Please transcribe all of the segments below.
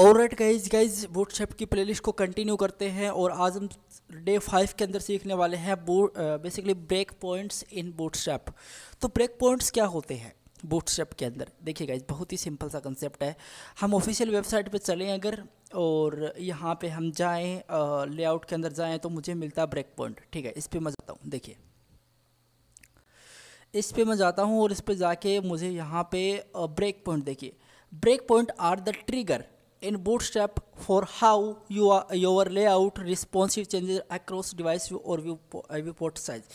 और right guys guys WhatsApp की playlist को कंटिन्यू करते हैं और आज हम डे फाइव के अंदर सीखने वाले हैं basically break points in Bootstrap तो ब्रेक पॉइंट्स क्या होते हैं बूटस्ट्रैप के अंदर देखिए गाइज बहुत ही सिंपल सा कंसेप्ट है हम ऑफिशियल वेबसाइट पे चलें अगर और यहाँ पे हम जाएं लेआउट के अंदर जाएं तो मुझे मिलता है ब्रेक पॉइंट ठीक है इस पर मैं जाता हूँ देखिए इस पर मैं जाता हूँ और इस पर जाके मुझे यहाँ पे ब्रेक पॉइंट देखिए break point are the trigger in bootstrap for how you are, your layout responsive changes across device view or view, viewport size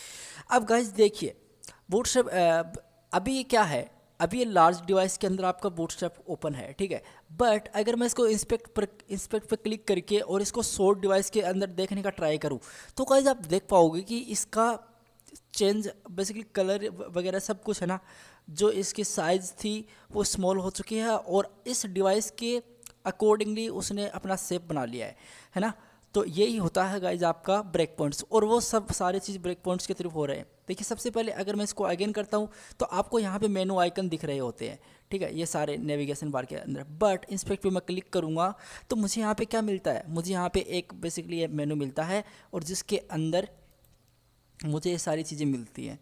अब गाइज देखिए bootstrap अभी ये क्या है अभी ये लार्ज डिवाइस के अंदर आपका बूटस्ट्रैप ओपन है ठीक है बट अगर मैं इसको इंस्पेक्ट पर इंस्पेक्ट पर क्लिक करके और इसको शॉर्ट डिवाइस के अंदर देखने का ट्राई करूँ तो गाइज आप देख पाओगे कि इसका चेंज बेसिकली कलर वगैरह सब कुछ है ना जो इसकी साइज़ थी वो स्मॉल हो चुकी है और इस डिवाइस के अकॉर्डिंगली उसने अपना सेप बना लिया है है ना तो यही होता है गाइज आपका ब्रेक पॉइंट्स और वो सब सारे चीज़ ब्रेक पॉइंट्स के थ्रू हो रहे हैं देखिए सबसे पहले अगर मैं इसको अगेन करता हूँ तो आपको यहाँ पे मेनू आइकन दिख रहे होते हैं ठीक है ये सारे नेविगेशन बार के अंदर बट इंस्पेक्ट पे मैं क्लिक करूँगा तो मुझे यहाँ पे क्या मिलता है मुझे यहाँ पे एक बेसिकली ये मेनू मिलता है और जिसके अंदर मुझे ये सारी चीज़ें मिलती हैं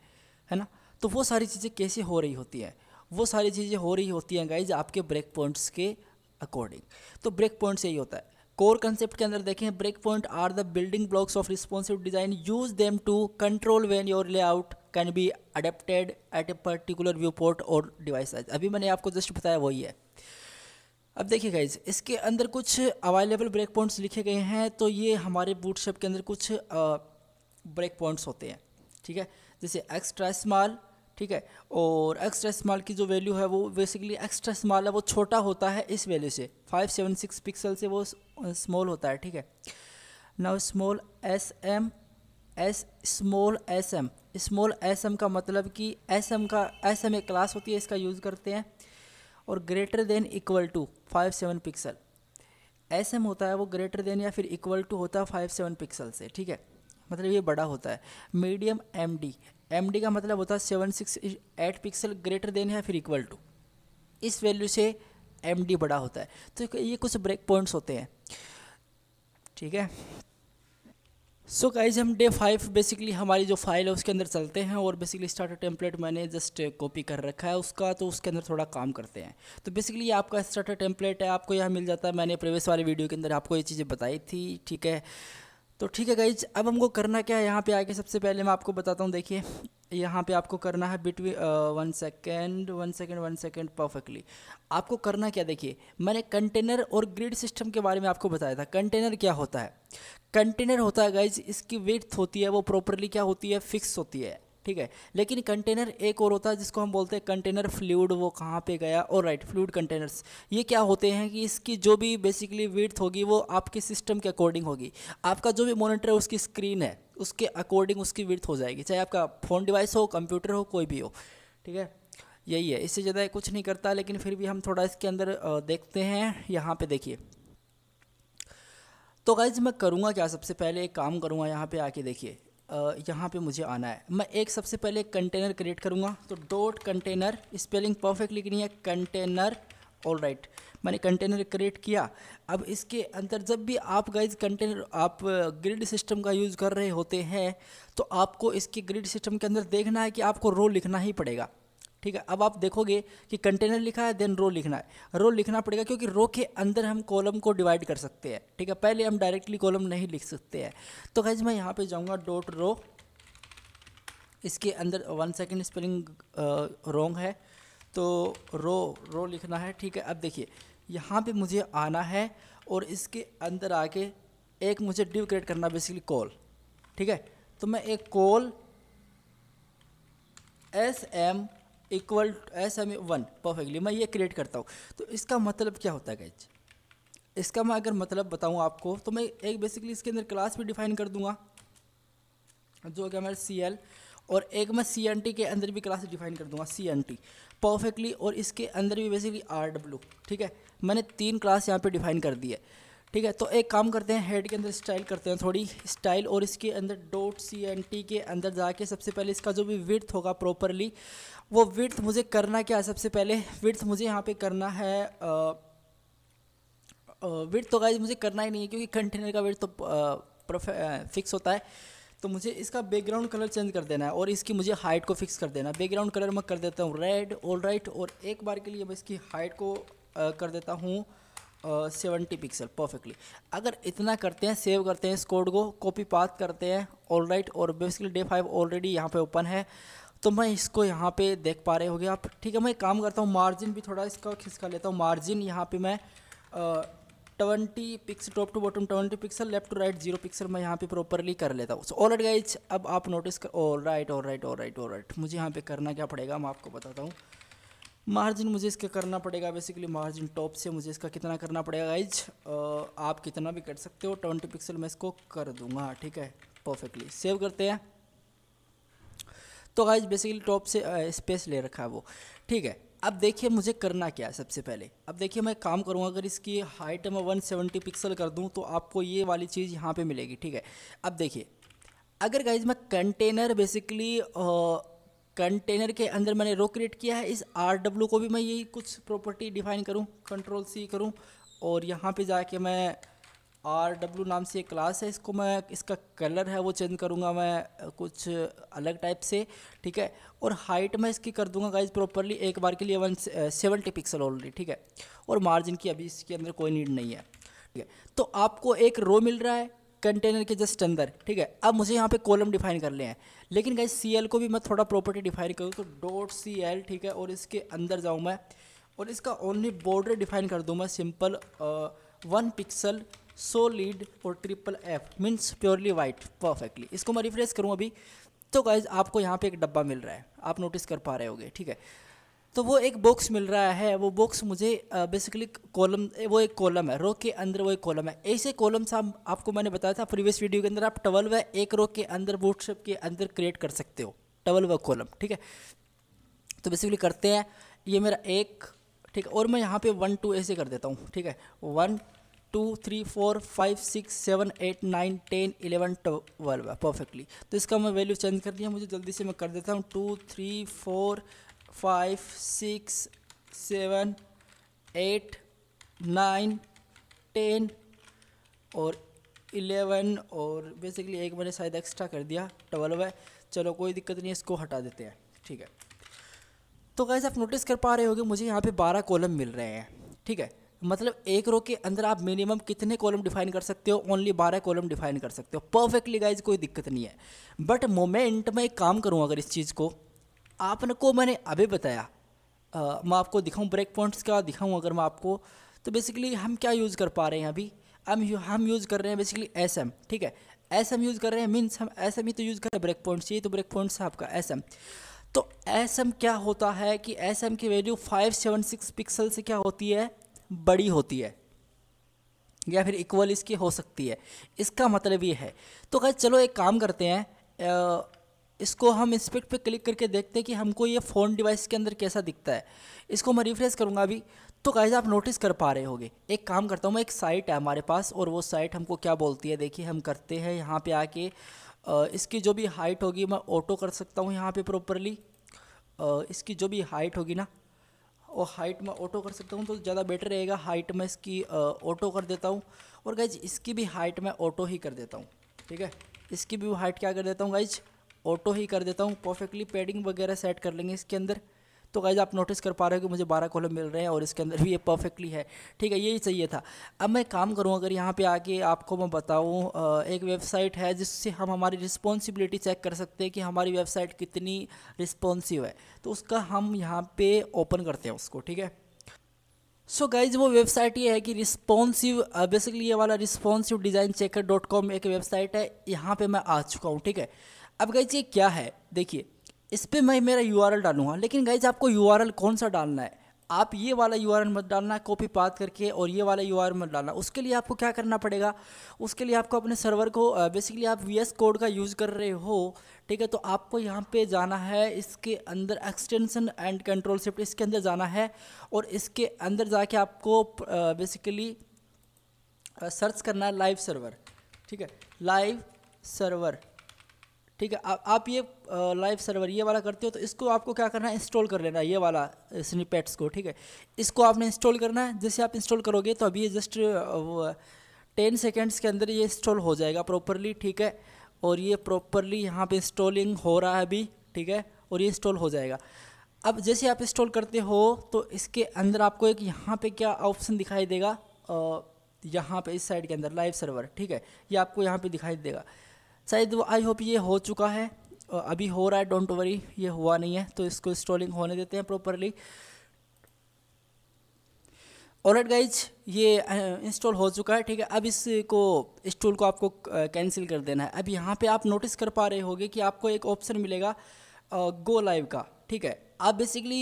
है ना तो वो सारी चीज़ें कैसे हो रही होती हैं वो सारी चीज़ें हो रही होती हैं गाइज आपके ब्रेक पॉइंट्स के अकॉर्डिंग तो ब्रेक पॉइंट से ही होता है कोर कंसेप्ट के अंदर देखें break point are the building blocks of responsive design use them to control when your layout can be adapted at a particular viewport और डिवाइस अभी मैंने आपको जस्ट बताया वही है अब देखिए गाइज इसके अंदर कुछ अवेलेबल ब्रेक पॉइंट्स लिखे गए हैं तो ये हमारे बूटशेप के अंदर कुछ ब्रेक पॉइंट्स होते हैं ठीक है जैसे एक्स्ट्रा स्मॉल ठीक है और एक्स्ट्रा स्मॉल की जो वैल्यू है वो बेसिकली एक्स्ट्रा स्मॉल है वो छोटा होता है इस वैल्यू से फाइव सेवन सिक्स पिक्सल से वो स्मॉल uh, होता है ठीक है now small S M S small S M small S M का मतलब कि एस एम का एस एम एक क्लास होती है इसका यूज़ करते हैं और greater than equal to five seven pixel S M होता है वो ग्रेटर देन या फिर इक्वल टू होता है फाइव सेवन पिक्सल से ठीक है मतलब ये बड़ा होता है medium M D M D का मतलब होता है seven six eight pixel greater than है फिर इक्वल टू इस वैल्यू से एम डी बड़ा होता है तो ये कुछ ब्रेक पॉइंट्स होते हैं ठीक है सो so गाइज हम डे फाइव बेसिकली हमारी जो फाइल है उसके अंदर चलते हैं और बेसिकली स्टार्टर टेम्पलेट मैंने जस्ट कॉपी कर रखा है उसका तो उसके अंदर थोड़ा काम करते हैं तो बेसिकली ये आपका स्टार्टर टेम्पलेट है आपको यहाँ मिल जाता है मैंने प्रीवियस वाले वीडियो के अंदर आपको ये चीज़ें बताई थी ठीक है तो ठीक है गाइज अब हमको करना क्या है यहाँ पे आके सबसे पहले मैं आपको बताता हूँ देखिए यहाँ पे आपको करना है between one second one second one second perfectly आपको करना क्या देखिए मैंने कंटेनर और ग्रिड सिस्टम के बारे में आपको बताया था कंटेनर क्या होता है कंटेनर होता है गाइज इसकी वेथ होती है वो प्रॉपरली क्या होती है फिक्स होती है ठीक है लेकिन कंटेनर एक और होता है जिसको हम बोलते हैं कंटेनर फ्लूड वो कहाँ पे गया और राइट फ्लूड कंटेनर्स ये क्या होते हैं कि इसकी जो भी बेसिकली विर्थ होगी वो आपके सिस्टम के अकॉर्डिंग होगी आपका जो भी मॉनिटर है उसकी स्क्रीन है उसके अकॉर्डिंग उसकी विर्थ हो जाएगी चाहे आपका फ़ोन डिवाइस हो कंप्यूटर हो कोई भी हो ठीक है यही है इससे ज़्यादा कुछ नहीं करता लेकिन फिर भी हम थोड़ा इसके अंदर देखते हैं यहाँ पर देखिए तो गाइज मैं करूँगा क्या सबसे पहले एक काम करूँगा यहाँ पे आके देखिए यहाँ पे मुझे आना है मैं एक सबसे पहले कंटेनर क्रिएट करूँगा तो डॉट कंटेनर स्पेलिंग परफेक्ट लिखनी है कंटेनर ऑल राइट मैंने कंटेनर क्रिएट किया अब इसके अंदर जब भी आप गाइज कंटेनर आप ग्रिड सिस्टम का यूज़ कर रहे होते हैं तो आपको इसके ग्रिड सिस्टम के अंदर देखना है कि आपको रो लिखना ही पड़ेगा ठीक है अब आप देखोगे कि कंटेनर लिखा है देन रो लिखना है रो लिखना पड़ेगा क्योंकि रो के अंदर हम कॉलम को डिवाइड कर सकते हैं ठीक है पहले हम डायरेक्टली कॉलम नहीं लिख सकते हैं तो गैज मैं यहाँ पे जाऊँगा डॉट रो इसके अंदर वन सेकेंड स्पेलिंग रोंग है तो रो रो लिखना है ठीक है अब देखिए यहाँ पे मुझे आना है और इसके अंदर आके एक मुझे डिव क्रिएट करना बेसिकली कॉल ठीक है तो मैं एक col S M equal S M one perfectly मैं ये क्रिएट करता हूँ तो इसका मतलब क्या होता है गैच इसका मैं अगर मतलब बताऊँ आपको तो मैं एक बेसिकली इसके अंदर क्लास भी डिफाइन कर दूँगा जो कि हमारे सी एल और एक मैं सी एन टी के अंदर भी क्लास डिफाइन कर दूंगा सी एन टी परफेक्टली और इसके अंदर भी बेसिकली आर डब्ल्यू ठीक है मैंने तीन क्लास यहाँ पे डिफाइन कर दी है ठीक है तो एक काम करते हैं हेड के अंदर स्टाइल करते हैं थोड़ी स्टाइल और इसके अंदर डॉट सी एन टी के अंदर जाके सबसे पहले इसका जो भी विर्थ होगा प्रॉपरली वो विर्थ मुझे करना क्या है सबसे पहले विर्थ मुझे यहाँ पे करना है विर्थ तो गाइज मुझे करना ही नहीं है क्योंकि कंटेनर का विर्थ तो फिक्स होता है तो मुझे इसका बैकग्राउंड कलर चेंज कर देना है और इसकी मुझे हाइट को फिक्स कर देना है बैकग्राउंड कलर मैं कर देता हूँ रेड ऑल राइट और एक बार के लिए मैं इसकी हाइट को कर देता हूँ सेवेंटी पिक्सल परफेक्टली अगर इतना करते हैं सेव करते हैं इस कोड को कॉपी पाथ करते हैं ऑल राइट और बेसिकली डे फाइव ऑलरेडी यहाँ पे ओपन है तो मैं इसको यहाँ पे देख पा रहे होगे आप ठीक है मैं काम करता हूँ मार्जिन भी थोड़ा इसका खिसका लेता हूँ मार्जिन यहाँ पे मैं twenty pixel top to bottom twenty pixel left to right zero pixel मैं यहाँ पे प्रॉपरली कर लेता हूँ सो ऑल राइट गाइज अब आप नोटिस कर all right all right all right all right मुझे यहाँ पे करना क्या पड़ेगा मैं आपको बताता हूँ मार्जिन मुझे इसका करना पड़ेगा बेसिकली मार्जिन टॉप से मुझे इसका कितना करना पड़ेगा गाइज आप कितना भी कर सकते हो ट्वेंटी पिक्सल मैं इसको कर दूंगा ठीक है परफेक्टली सेव करते हैं तो गाइज बेसिकली टॉप से स्पेस ले रखा है वो ठीक है अब देखिए मुझे करना क्या है सबसे पहले अब देखिए मैं काम करूँगा अगर इसकी हाइट मैं सेवेंटी पिक्सल कर दूँ तो आपको ये वाली चीज़ यहाँ पे मिलेगी ठीक है अब देखिए अगर गाइज मैं कंटेनर बेसिकली कंटेनर के अंदर मैंने रो क्रिएट किया है इस आर डब्ल्यू को भी मैं यही कुछ प्रॉपर्टी डिफाइन करूँ कंट्रोल सी करूँ और यहाँ पे जाके मैं आर डब्ल्यू नाम से एक क्लास है इसको मैं इसका कलर है वो चेंज करूँगा मैं कुछ अलग टाइप से ठीक है और हाइट मैं इसकी कर दूँगा गाइज प्रॉपरली एक बार के लिए वन सेवेंटी पिक्सल ऑलरेडी ठीक है और मार्जिन की अभी इसके अंदर कोई नीड नहीं है ठीक है तो आपको एक रो मिल रहा है कंटेनर के जस्ट अंदर ठीक है अब मुझे यहाँ पे कॉलम डिफाइन कर ले हैं लेकिन गाइज सी एल को भी मैं थोड़ा प्रॉपर्टी डिफाइन करूँ तो डॉट सी एल ठीक है और इसके अंदर जाऊँ मैं और इसका ओनली बॉर्डर डिफाइन कर दूँ मैं simple one pixel solid और triple F means purely white perfectly इसको मैं रिफ्रेश करूँ अभी तो गाइज आपको यहाँ पे एक डब्बा मिल रहा है आप नोटिस कर पा रहे होगे ठीक है तो वो एक बॉक्स मिल रहा है वो बॉक्स मुझे बेसिकली कॉलम वो एक कॉलम है रो के अंदर वो एक कॉलम है ऐसे कॉलम साहब आपको मैंने बताया था प्रीवियस वीडियो के अंदर आप टवल व एक रो के अंदर बूटशप के अंदर क्रिएट कर सकते हो टवल व कॉलम ठीक है तो बेसिकली करते हैं ये मेरा एक ठीक है और मैं यहाँ पे वन टू ऐसे कर देता हूँ ठीक है one two three four five six seven eight nine ten eleven twelve perfectly तो इसका मैं वैल्यू चेंज कर दिया मुझे जल्दी से मैं कर देता हूँ two three four five six seven eight nine ten और इलेवन और बेसिकली एक मैंने शायद एक्स्ट्रा कर दिया ट्वेल्व है चलो कोई दिक्कत नहीं है इसको हटा देते हैं ठीक है तो कैसे आप नोटिस कर पा रहे होगे मुझे यहाँ पे बारह कॉलम मिल रहे हैं ठीक है मतलब एक रो के अंदर आप मिनिमम कितने कॉलम डिफाइन कर सकते हो ओनली बारह कॉलम डिफाइन कर सकते हो परफेक्टली गाइज कोई दिक्कत नहीं है बट मोमेंट मैं एक काम करूँ अगर इस चीज़ को आपने को मैंने अभी बताया आ, मैं आपको दिखाऊँ ब्रेक पॉइंट्स का दिखाऊँ अगर मैं आपको तो बेसिकली हम क्या यूज़ कर पा रहे हैं अभी हम हम यूज़ कर रहे हैं बेसिकली एस एम ठीक है एस एम यूज़ कर रहे हैं मीन्स हम एस एम ही तो यूज़ कर रहे हैं ब्रेक पॉइंट्स ये तो ब्रेक पॉइंट्स है आपका एस एम तो एस एम क्या होता है कि एस एम की value five seven six pixel से क्या होती है बड़ी होती है या फिर इक्वल इसकी हो सकती है इसका मतलब ये है तो खैर चलो एक काम करते हैं इसको हम इंस्पेक्ट पे क्लिक करके देखते हैं कि हमको ये फ़ोन डिवाइस के अंदर कैसा दिखता है इसको मैं रिफ्रेश करूँगा अभी तो गाइज आप नोटिस कर पा रहे होगे एक काम करता हूँ मैं एक साइट है हमारे पास और वो साइट हमको क्या बोलती है देखिए हम करते हैं यहाँ पे आके इसकी जो भी हाइट होगी मैं ऑटो कर सकता हूँ यहाँ पे प्रॉपरली इसकी जो भी हाइट होगी ना और हाइट में ऑटो कर सकता हूँ तो ज़्यादा बेटर रहेगा हाइट में इसकी ऑटो कर देता हूँ और गाइज इसकी भी हाइट में ऑटो ही कर देता हूँ ठीक है इसकी भी हाइट क्या कर देता हूँ गाइज ऑटो ही कर देता हूँ परफेक्टली पैडिंग वगैरह सेट कर लेंगे इसके अंदर तो गाइज आप नोटिस कर पा रहे हो कि मुझे बारह कॉलम मिल रहे हैं और इसके अंदर भी ये परफेक्टली है ठीक है यही चाहिए था अब मैं काम करूँ अगर यहाँ पे आके आपको मैं बताऊँ एक वेबसाइट है जिससे हम हमारी रिस्पॉन्सिबिलिटी चेक कर सकते हैं कि हमारी वेबसाइट कितनी रिस्पॉन्सिव है तो उसका हम यहाँ पर ओपन करते हैं उसको ठीक है सो so गाइज वो वेबसाइट ये है कि रिस्पॉन्सिव बेसिकली ये वाला responsive design checker dot com एक वेबसाइट है यहाँ पर मैं आ चुका हूँ ठीक है अब गई ये क्या है देखिए इस पर मैं मेरा यू आर डालूंगा लेकिन गई आपको यू कौन सा डालना है आप ये वाला यू मत डालना कॉपी पात करके और ये वाला यू मत डालना उसके लिए आपको क्या करना पड़ेगा उसके लिए आपको अपने सर्वर को बेसिकली आप वी कोड का यूज़ कर रहे हो ठीक है तो आपको यहाँ पे जाना है इसके अंदर एक्सटेंशन एंड कंट्रोल शिफ्ट इसके अंदर जाना है और इसके अंदर जाके आपको बेसिकली सर्च करना है लाइव सर्वर ठीक है लाइव सर्वर ठीक है आप ये लाइव सर्वर ये वाला करते हो तो इसको आपको क्या करना है इंस्टॉल कर लेना ये वाला स्निपेट्स को ठीक है इसको आपने इंस्टॉल करना है जैसे आप इंस्टॉल करोगे तो अभी ये जस्ट टेन सेकेंड्स के अंदर ये इंस्टॉल हो जाएगा प्रॉपरली ठीक है और ये प्रॉपरली यहाँ पे इंस्टॉलिंग हो रहा है अभी ठीक है और ये इंस्टॉल हो जाएगा अब जैसे आप इंस्टॉल करते हो तो इसके अंदर आपको एक यहाँ पे क्या ऑप्शन दिखाई देगा यहाँ पे इस साइड के अंदर लाइव सर्वर ठीक है ये आपको यहाँ पे दिखाई देगा शायद आई होप ये हो चुका है अभी हो रहा है डोंट वरी ये हुआ नहीं है तो इसको इंस्टॉलिंग होने देते हैं प्रॉपरली ऑलरेड गाइज ये इंस्टॉल हो चुका है ठीक है अब इसको इस टूल को आपको कैंसिल कर देना है अब यहाँ पे आप नोटिस कर पा रहे होगे कि आपको एक ऑप्शन मिलेगा गो लाइव का ठीक है आप बेसिकली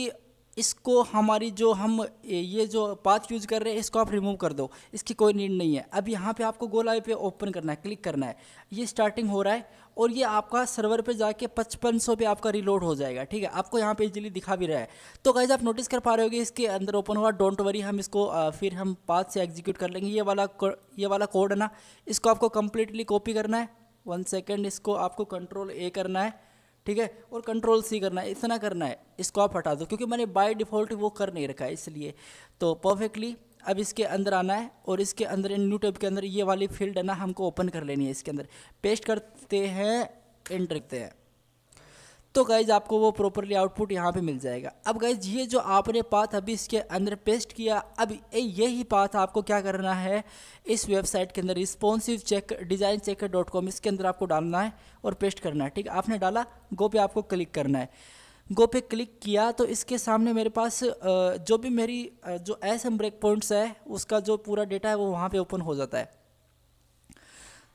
इसको हमारी जो हम ये जो पाथ यूज कर रहे हैं इसको आप रिमूव कर दो इसकी कोई नीड नहीं है अब यहाँ पे आपको गोल आई पे ओपन करना है क्लिक करना है ये स्टार्टिंग हो रहा है और ये आपका सर्वर पे जाके पचपन सौ पे आपका रिलोड हो जाएगा ठीक है आपको यहाँ पे इजीली दिखा भी रहा है तो गाइज आप नोटिस कर पा रहे हो इसके अंदर ओपन हुआ डोंट वरी हम इसको फिर हम पाथ से एग्जीक्यूट कर लेंगे ये वाला ये वाला कोड है ना इसको आपको कम्प्लीटली कॉपी करना है वन सेकेंड इसको आपको कंट्रोल ए करना है ठीक है और कंट्रोल सी करना है इतना करना है इसको आप हटा दो क्योंकि मैंने बाय डिफ़ॉल्ट वो कर नहीं रखा है इसलिए तो परफेक्टली अब इसके अंदर आना है और इसके अंदर इन न्यू टैब के अंदर ये वाली फील्ड है ना हमको ओपन कर लेनी है इसके अंदर पेस्ट करते हैं एंड रखते हैं तो गाइज़ आपको वो प्रॉपरली आउटपुट यहाँ पे मिल जाएगा अब गाइज़ ये जो आपने पाथ अभी इसके अंदर पेस्ट किया अब यही पाथ आपको क्या करना है इस वेबसाइट के अंदर responsive check design checker dot com इसके अंदर आपको डालना है और पेस्ट करना है ठीक है आपने डाला गो पे आपको क्लिक करना है गो पे क्लिक किया तो इसके सामने मेरे पास जो भी मेरी जो एस एम ब्रेक पॉइंट्स है उसका जो पूरा डेटा है वो वहाँ पर ओपन हो जाता है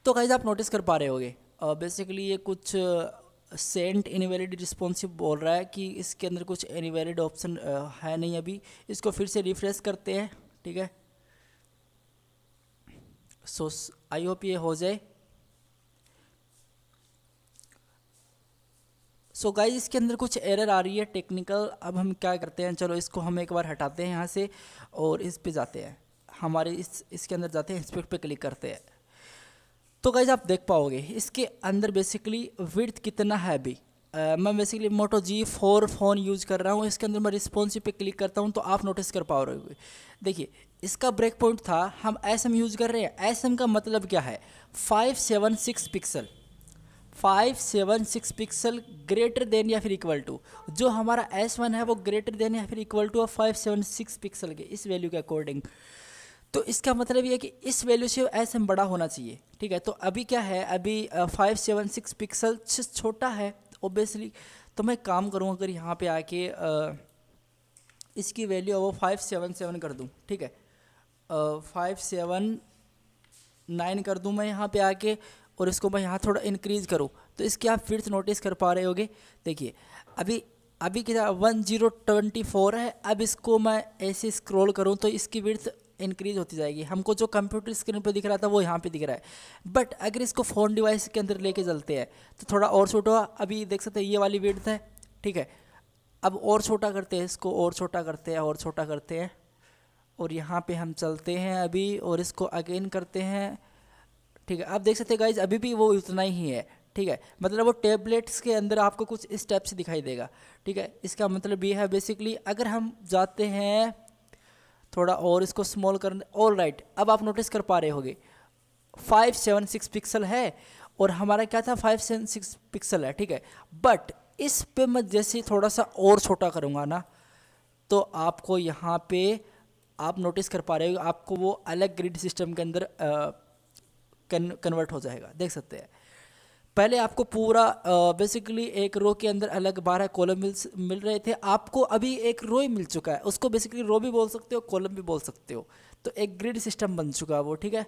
तो गाइज़ आप नोटिस कर पा रहे होगे बेसिकली ये कुछ सेंट इनवैलिड रिस्पॉन्सिव बोल रहा है कि इसके अंदर कुछ इनवैलिड ऑप्शन है नहीं अभी इसको फिर से रिफ्रेश करते हैं ठीक है सो आई होप ये हो जाए सो so गाइज इसके अंदर कुछ एरर आ रही है टेक्निकल अब हम क्या करते हैं चलो इसको हम एक बार हटाते हैं यहाँ से और इस पे जाते हैं हमारे इस इसके अंदर जाते हैं इंस्पेक्ट पे क्लिक करते हैं तो गाइज आप देख पाओगे इसके अंदर बेसिकली विर्थ कितना है अभी Uh, मैं basically Moto G four phone use कर रहा हूँ इसके अंदर मैं रिस्पॉन्सिव पे क्लिक करता हूँ तो आप नोटिस कर पा रहे हो देखिए इसका ब्रेक पॉइंट था हम एस एम यूज़ कर रहे हैं एस एम का मतलब क्या है five seven six pixel five seven six pixel greater than या फिर इक्वल टू जो हमारा एस वन है वो ग्रेटर देन या फिर इक्वल टू और फाइव सेवन सिक्स पिक्सल के इस वैल्यू के अकॉर्डिंग तो इसका मतलब ये है कि इस वैल्यू से एस एम बड़ा होना चाहिए ठीक है तो अभी क्या है अभी फाइव सेवन सिक्स पिक्सल छोटा है ओबियसली तो मैं काम करूँगा अगर यहाँ पे आके uh, इसकी वैल्यू वो फाइव सेवन सेवन कर दूँ ठीक है फाइव सेवन नाइन कर दूँ मैं यहाँ पे आके और इसको मैं यहाँ थोड़ा इंक्रीज़ करूँ तो इसकी आप फिर नोटिस कर पा रहे होगे देखिए अभी अभी क्या वन जीरो ट्वेंटी फोर है अब इसको मैं ऐसे स्क्रॉल करूँ तो इसकी विर्थ इंक्रीज होती जाएगी हमको जो कंप्यूटर स्क्रीन पर दिख रहा था वो यहाँ पे दिख रहा है बट अगर इसको फ़ोन डिवाइस के अंदर लेके चलते हैं तो थोड़ा और छोटा अभी देख सकते हैं ये वाली वेड है ठीक है अब और छोटा करते हैं इसको और छोटा करते हैं और छोटा करते हैं और यहाँ पे हम चलते हैं अभी और इसको अगेन करते हैं ठीक है आप देख सकते हैं गाइज अभी भी वो उतना ही है ठीक है मतलब वो टेबलेट्स के अंदर आपको कुछ स्टेप्स दिखाई देगा ठीक है इसका मतलब ये है बेसिकली अगर हम जाते हैं थोड़ा और इसको स्मॉल कर ऑल राइट right, अब आप नोटिस कर पा रहे होगे फाइव सेवन सिक्स पिक्सल है और हमारा क्या था फाइव सेवन सिक्स पिक्सल है ठीक है बट इस पे मैं जैसे थोड़ा सा और छोटा करूँगा ना तो आपको यहाँ पे आप नोटिस कर पा रहे हो आपको वो अलग ग्रिड सिस्टम के अंदर कन्वर्ट हो जाएगा देख सकते हैं पहले आपको पूरा बेसिकली एक रो के अंदर अलग बारह कॉलम मिल मिल रहे थे आपको अभी एक रो ही मिल चुका है उसको बेसिकली रो भी बोल सकते हो कॉलम भी बोल सकते हो तो एक ग्रिड सिस्टम बन चुका है वो ठीक है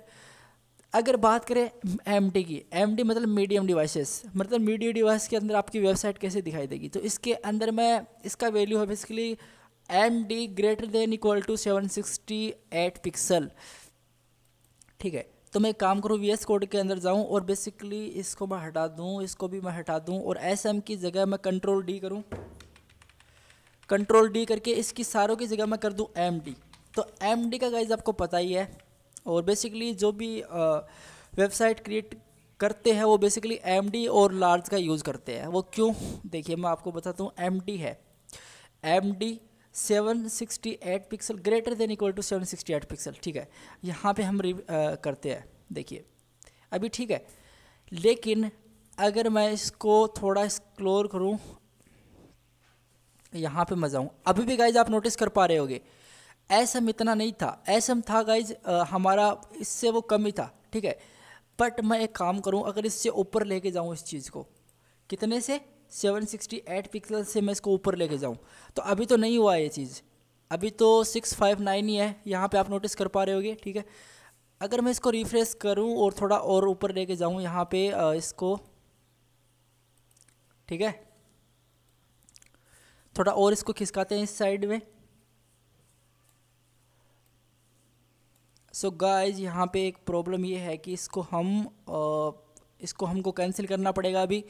अगर बात करें एम की एम मतलब मीडियम डिवाइसेस मतलब मीडियम डिवाइस के अंदर आपकी वेबसाइट कैसे दिखाई देगी तो इसके अंदर मैं इसका वैल्यू है basically M D greater than equal to seven sixty eight pixel ठीक है तो मैं काम करूँ वी कोड के अंदर जाऊँ और बेसिकली इसको मैं हटा दूँ इसको भी मैं हटा दूँ और एस एम की जगह मैं कंट्रोल डी करूँ कंट्रोल डी करके इसकी सारों की जगह मैं कर दूँ एम डी तो एम डी का गाइज आपको पता ही है और बेसिकली जो भी वेबसाइट क्रिएट करते हैं वो बेसिकली एम डी और लार्ज का यूज़ करते हैं वो क्यों देखिए मैं आपको बताता हूँ एम डी है M D 768 pixel greater than equal to 768 pixel ठीक है यहाँ पे हम आ, करते हैं देखिए अभी ठीक है लेकिन अगर मैं इसको थोड़ा एक्सप्लोर करूँ यहाँ पे मजा हूँ अभी भी गाइज आप नोटिस कर पा रहे होगे ऐसा एम इतना नहीं था ऐसा एम था गाइज हमारा इससे वो कम ही था ठीक है बट मैं एक काम करूँ अगर इससे ऊपर लेके जाऊँ इस चीज़ को कितने से 768 पिक्सल से मैं इसको ऊपर लेके जाऊँ तो अभी तो नहीं हुआ ये चीज़ अभी तो 659 ही है यहाँ पे आप नोटिस कर पा रहे होगे ठीक है अगर मैं इसको रिफ्रेश करूँ और थोड़ा और ऊपर लेके जाऊँ यहाँ पे इसको ठीक है थोड़ा और इसको खिसकाते हैं इस साइड में सो so गाइज यहाँ पे एक प्रॉब्लम ये है कि इसको हम आ, इसको हमको कैंसिल करना पड़ेगा अभी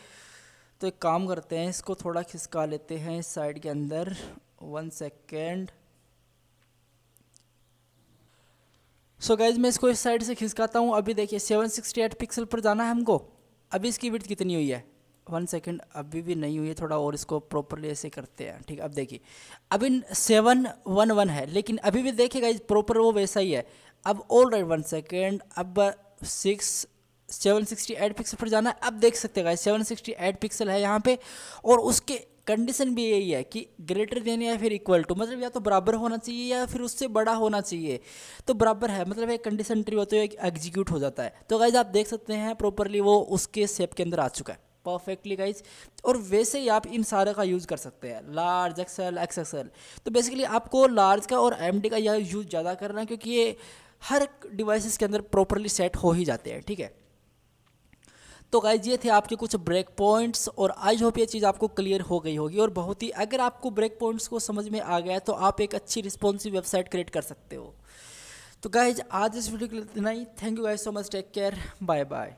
तो एक काम करते हैं इसको थोड़ा खिसका लेते हैं इस साइड के अंदर वन सेकेंड सो गाइज मैं इसको इस साइड से खिसकाता हूँ अभी देखिए सेवन सिक्सटी एट पिक्सल पर जाना है हमको अभी इसकी विड्थ कितनी हुई है वन सेकेंड अभी भी नहीं हुई है थोड़ा और इसको प्रॉपरली ऐसे करते हैं ठीक अब देखिए अभी सेवन वन वन है लेकिन अभी भी देखिए गाइज प्रॉपर वो वैसा ही है अब ऑल राइट वन सेकेंड अब six seven sixty eight pixel पर जाना है अब देख सकते हैं सेवन सिक्सटी एट पिक्सल है यहाँ पे और उसके कंडीशन भी यही है कि ग्रेटर देन या फिर इक्वल टू मतलब या तो बराबर होना चाहिए या फिर उससे बड़ा होना चाहिए तो बराबर है मतलब एक कंडीशन ट्री होते हुए एग्जीक्यूट हो जाता है तो गाइज आप देख सकते हैं प्रॉपरली वो उसके सेप के अंदर आ चुका है परफेक्टली गाइज और वैसे ही आप इन सारे का यूज़ कर सकते हैं लार्ज एक्सल एक्स एक्सल तो बेसिकली आपको लार्ज का और एम का यह यूज़ ज़्यादा करना है क्योंकि ये हर डिवाइसेस के अंदर प्रॉपरली सेट हो ही जाते हैं ठीक है तो गाइज ये थे आपके कुछ ब्रेक पॉइंट्स और आई होप ये चीज़ आपको क्लियर हो गई होगी और बहुत ही अगर आपको ब्रेक पॉइंट्स को समझ में आ गया तो आप एक अच्छी रिस्पॉन्सिव वेबसाइट क्रिएट कर सकते हो तो गाइज आज इस वीडियो के लिए इतना ही thank you guys so much take care bye bye